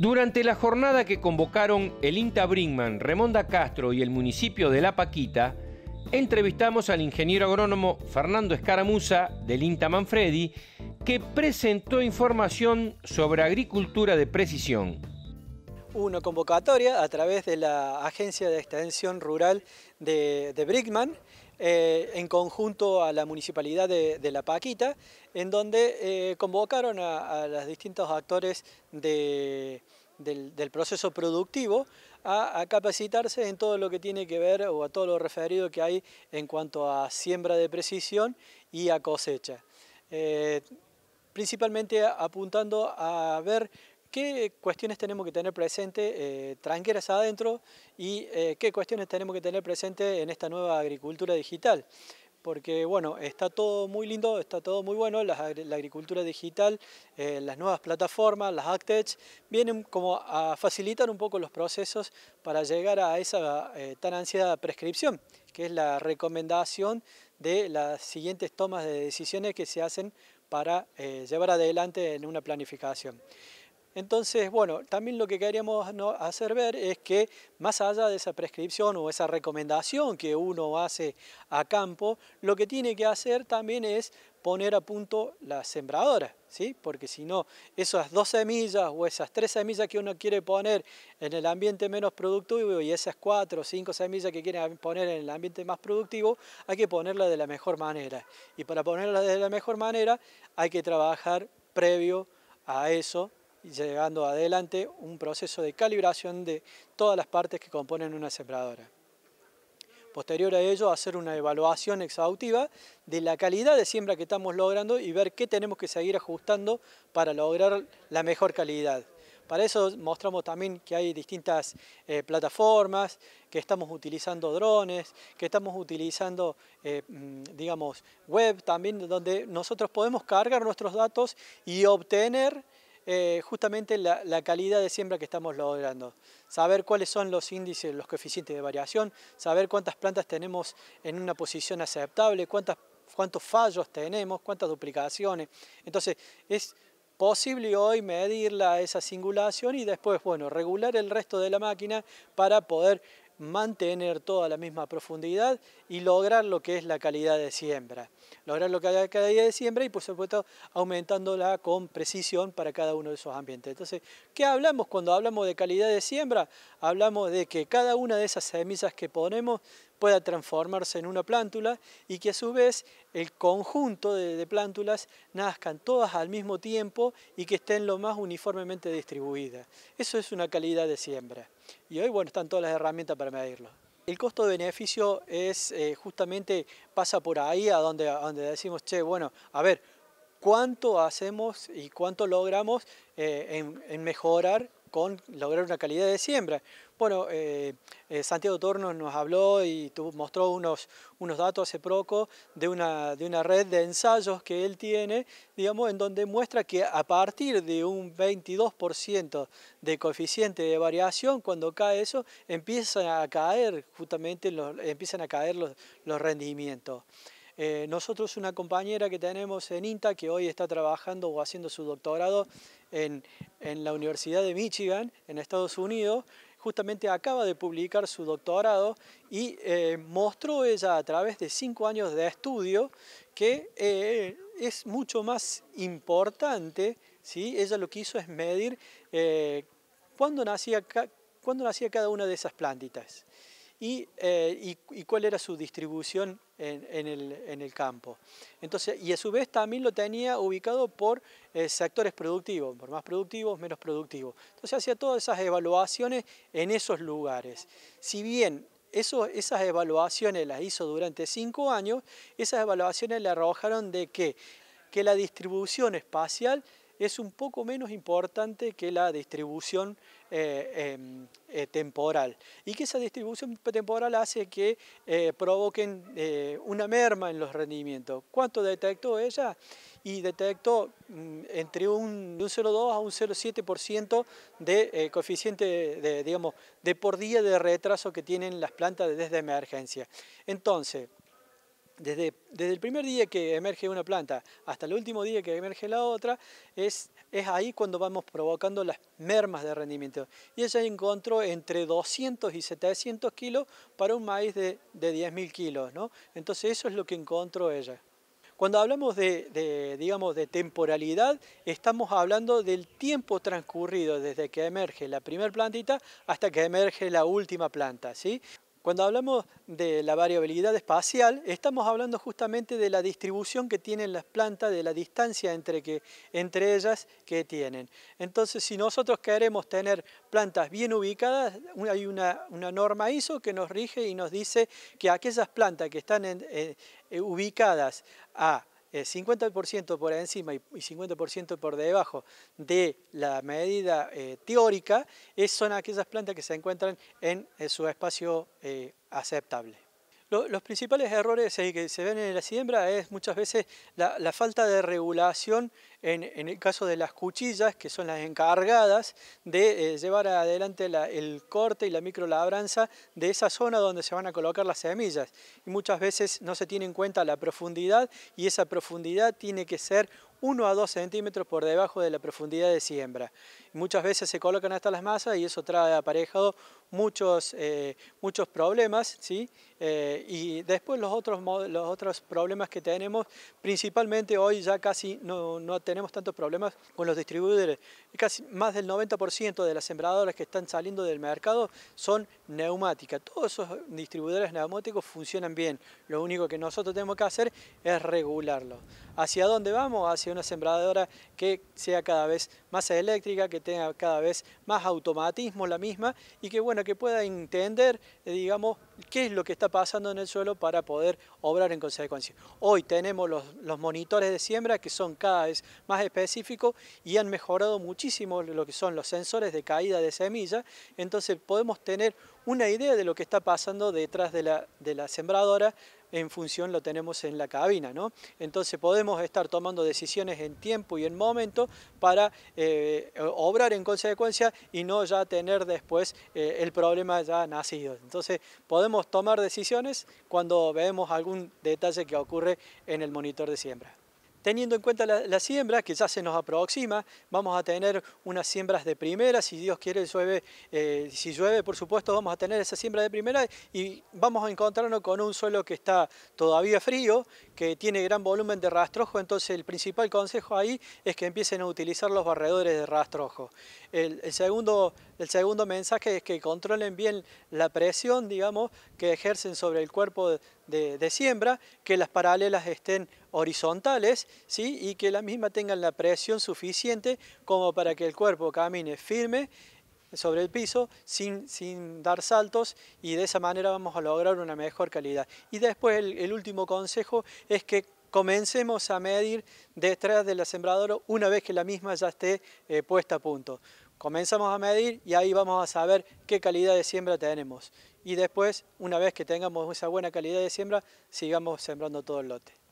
Durante la jornada que convocaron el INTA Brinkman, Remonda Castro y el municipio de La Paquita, entrevistamos al ingeniero agrónomo Fernando Escaramuza del INTA Manfredi, que presentó información sobre agricultura de precisión. Una convocatoria a través de la Agencia de Extensión Rural de, de eh, en conjunto a la municipalidad de, La Paquita, en donde eh, convocaron a, los distintos actores del, proceso productivo a, capacitarse en todo lo que tiene que ver o a todo lo referido que hay en cuanto a siembra de precisión y a cosecha. Eh, principalmente apuntando a ver ¿Qué cuestiones tenemos que tener presente, eh, tranqueras adentro, y eh, qué cuestiones tenemos que tener presente en esta nueva agricultura digital? Porque bueno, está todo muy lindo, está todo muy bueno, la, agricultura digital, eh, las nuevas plataformas, las AgTech, vienen como a facilitar un poco los procesos para llegar a esa eh, tan ansiada prescripción, que es la recomendación de las siguientes tomas de decisiones que se hacen para llevar adelante en una planificación. Entonces, bueno, también lo que queríamos hacer ver es que más allá de esa prescripción o esa recomendación que uno hace a campo, lo que tiene que hacer también es poner a punto la sembradora, ¿sí? porque si no, esas dos semillas o esas tres semillas que uno quiere poner en el ambiente menos productivo y esas cuatro o cinco semillas que quiere poner en el ambiente más productivo, hay que ponerlas de la mejor manera. Y para ponerlas de la mejor manera hay que trabajar previo a eso y llegando adelante un proceso de calibración de todas las partes que componen una sembradora. Posterior a ello, hacer una evaluación exhaustiva de la calidad de siembra que estamos logrando y ver qué tenemos que seguir ajustando para lograr la mejor calidad. Para eso mostramos también que hay distintas eh, plataformas, que estamos utilizando drones, que estamos utilizando, eh, mm, digamos, web también, donde nosotros podemos cargar nuestros datos y obtener eh, justamente la, calidad de siembra que estamos logrando. Saber cuáles son los índices, los coeficientes de variación, saber cuántas plantas tenemos en una posición aceptable, cuántas, cuántos fallos tenemos, cuántas duplicaciones. Entonces, es posible hoy medir esa singulación y después, bueno, regular el resto de la máquina para poder mantener toda la misma profundidad y lograr lo que es la calidad de siembra. Lograr lo que es cada día de siembra y por supuesto aumentándola con precisión para cada uno de esos ambientes. Entonces, ¿qué hablamos cuando hablamos de calidad de siembra? Hablamos de que cada una de esas semillas que ponemos pueda transformarse en una plántula y que a su vez el conjunto de, de, plántulas nazcan todas al mismo tiempo y que estén lo más uniformemente distribuidas. Eso es una calidad de siembra. Y hoy, bueno, están todas las herramientas para medirlo. El costo-beneficio de es eh, justamente pasa por ahí a donde, donde decimos, che, bueno, a ver, ¿cuánto hacemos y cuánto logramos eh, en mejorar con lograr una calidad de siembra. Bueno, eh, eh, Santiago Torno nos habló y mostró unos, unos datos hace poco de una, de una red de ensayos que él tiene, digamos, en donde muestra que a partir de un 22% de coeficiente de variación, cuando cae eso, empiezan a caer justamente empiezan a caer los, los rendimientos. Eh, nosotros una compañera que tenemos en INTA que hoy está trabajando o haciendo su doctorado en, en la Universidad de Michigan, en Estados Unidos, justamente acaba de publicar su doctorado y eh, mostró ella a través de cinco años de estudio que eh, es mucho más importante, ¿sí? ella lo que hizo es medir cuándo nacía cada una de esas plantitas. Eh, y, cuál era su distribución en, el, campo. Entonces, y a su vez también lo tenía ubicado por eh, sectores productivos, por más productivos, menos productivos. Entonces hacía todas esas evaluaciones en esos lugares. Si bien eso, esas evaluaciones las hizo durante cinco años, esas evaluaciones le arrojaron de que, que la distribución espacial es un poco menos importante que la distribución eh, em, eh, temporal. Y que esa distribución temporal hace que eh, provoquen una merma en los rendimientos. ¿Cuánto detectó ella? Y detectó mm, entre un, 0,2 a un 0,7% de coeficiente de, digamos, de por día de retraso que tienen las plantas desde emergencia. Entonces, desde, el primer día que emerge una planta hasta el último día que emerge la otra, es, es ahí cuando vamos provocando las mermas de rendimiento. Y ella encontró entre 200 y 700 kilos para un maíz de, de 10.000 kilos. ¿no? Entonces eso es lo que encontró ella. Cuando hablamos de, digamos, de temporalidad, estamos hablando del tiempo transcurrido desde que emerge la primer plantita hasta que emerge la última planta. ¿sí? Cuando hablamos de la variabilidad espacial, estamos hablando justamente de la distribución que tienen las plantas, de la distancia entre, que, entre ellas que tienen. Entonces, si nosotros queremos tener plantas bien ubicadas, hay una, norma ISO que nos rige y nos dice que aquellas plantas que están eh, eh, ubicadas a 50% eh, por encima y 50% por debajo de la medida eh, teórica, es, son aquellas plantas que se encuentran en, eh, su espacio aceptable. los principales errores que se ven en la siembra es muchas veces la falta de regulación en, el caso de las cuchillas, que son las encargadas de eh, llevar adelante el corte y la microlabranza de esa zona donde se van a colocar las semillas. Y muchas veces no se tiene en cuenta la profundidad y esa profundidad tiene que ser 1 a 2 centímetros por debajo de la profundidad de siembra. Muchas veces se colocan hasta las masas y eso trae aparejado muchos, eh, muchos problemas. ¿sí? Eh, y después los otros, los otros problemas que tenemos, principalmente hoy ya casi no, no tenemos tenemos tantos problemas con los distribuidores. Casi más del 90% de las sembradoras que están saliendo del mercado son neumáticas. Todos esos distribuidores neumáticos funcionan bien. Lo único que nosotros tenemos que hacer es regularlo. ¿Hacia dónde vamos? Hacia una sembradora que sea cada vez más eléctrica, que tenga cada vez más automatismo la misma y que, bueno, que pueda entender, eh, digamos, qué es lo que está pasando en el suelo para poder obrar en consecuencia. Hoy tenemos los, monitores de siembra que son cada vez más específicos y han mejorado muchísimo lo que son los sensores de caída de semilla, entonces podemos tener una idea de lo que está pasando detrás de la sembradora en función lo tenemos en la cabina. ¿no? Entonces podemos estar tomando decisiones en tiempo y en momento para eh, obrar en consecuencia y no ya tener después eh, el problema ya nacido. Entonces podemos tomar decisiones cuando vemos algún detalle que ocurre en el monitor de siembra. Teniendo en cuenta la, siembra, que ya se nos aproxima, vamos a tener unas siembras de primera, si Dios quiere eh, si llueve por supuesto vamos a tener esa siembra de primera y vamos a encontrarnos con un suelo que está todavía frío, que tiene gran volumen de rastrojo, entonces el principal consejo ahí es que empiecen a utilizar los barredores de rastrojo. El, el segundo el segundo mensaje es que controlen bien la presión, digamos, que ejercen sobre el cuerpo de, siembra, que las paralelas estén horizontales ¿sí? y que la misma tengan la presión suficiente como para que el cuerpo camine firme sobre el piso sin, sin, dar saltos y de esa manera vamos a lograr una mejor calidad. Y después el, último consejo es que comencemos a medir detrás de la sembradora una vez que la misma ya esté eh, puesta a punto. Comenzamos a medir y ahí vamos a saber qué calidad de siembra tenemos. Y después, una vez que tengamos esa buena calidad de siembra, sigamos sembrando todo el lote.